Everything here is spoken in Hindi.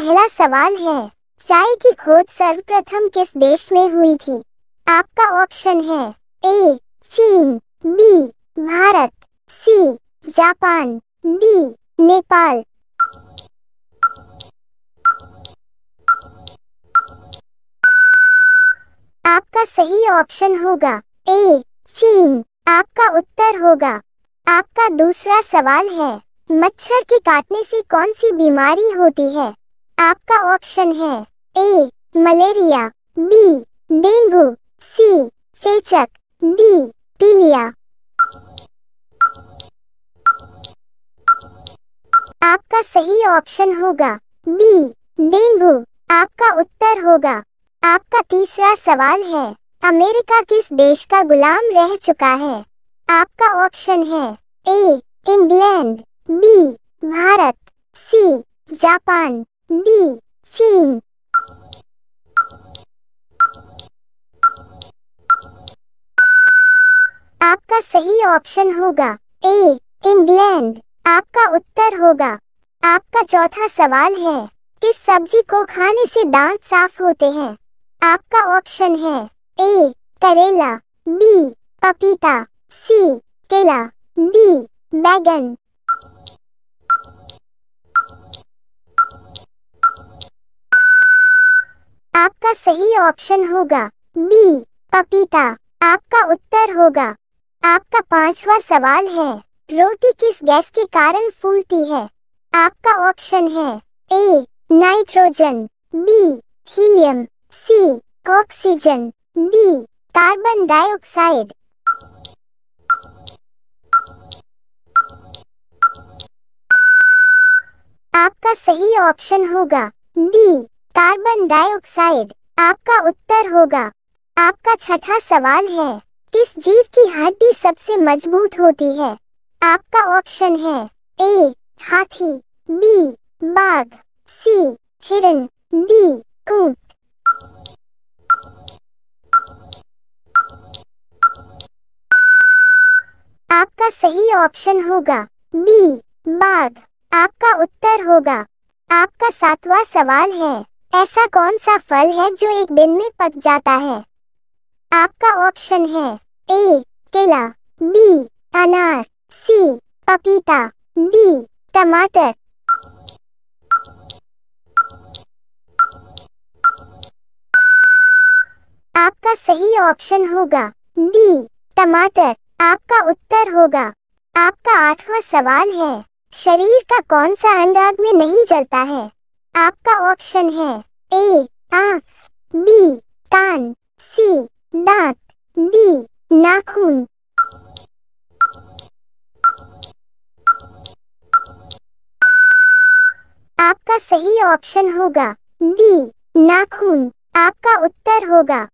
पहला सवाल है चाय की खोज सर्वप्रथम किस देश में हुई थी आपका ऑप्शन है ए चीन B Bharat C Japan D Nepal आपका सही ऑप्शन होगा ए चीन आपका उत्तर होगा आपका दूसरा सवाल है मच्छर के काटने से कौन सी बीमारी होती है आपका ऑप्शन है A malaria B dengue C चेचक डी पीलिया आपका सही ऑप्शन होगा बी डेंगू आपका उत्तर होगा आपका तीसरा सवाल है अमेरिका किस देश का गुलाम रह चुका है आपका ऑप्शन है A England B Bharat C Japan D. Chin आपका सही ऑप्शन होगा ए इंग्लैंड आपका उत्तर होगा आपका चौथा सवाल है किस सब्जी को खाने से दांत साफ होते हैं आपका ऑप्शन है ए करेला बी पपीता सी केला डी बैगन सही ऑप्शन होगा बी पपीता आपका उत्तर होगा आपका पांचवा सवाल है रोटी किस गैस के कारण फूलती है आपका ऑप्शन है A nitrogen B helium C oxygen D carbon dioxide आपका सही ऑप्शन होगा डी कार्बन डाइऑक्साइड आपका उत्तर होगा आपका छठा सवाल है किस जीव की हड्डी सबसे मजबूत होती है आपका ऑप्शन है ए हाथी बी बाघ सी हिरन डी ऊंट आपका सही ऑप्शन होगा बी बाघ आपका उत्तर होगा आपका सातवां सवाल है ऐसा कौन सा फल है जो एक दिन में पक जाता है आपका ऑप्शन है ए केला बी अनार सी पपीता डी टमाटर आपका सही ऑप्शन होगा डी टमाटर आपका उत्तर होगा आपका आठवां सवाल है शरीर का कौन सा अंग आग में नहीं जलता है आपका ऑप्शन है ए आख बी कान सी दांत डी नाखून आपका सही ऑप्शन होगा डी नाखून आपका उत्तर होगा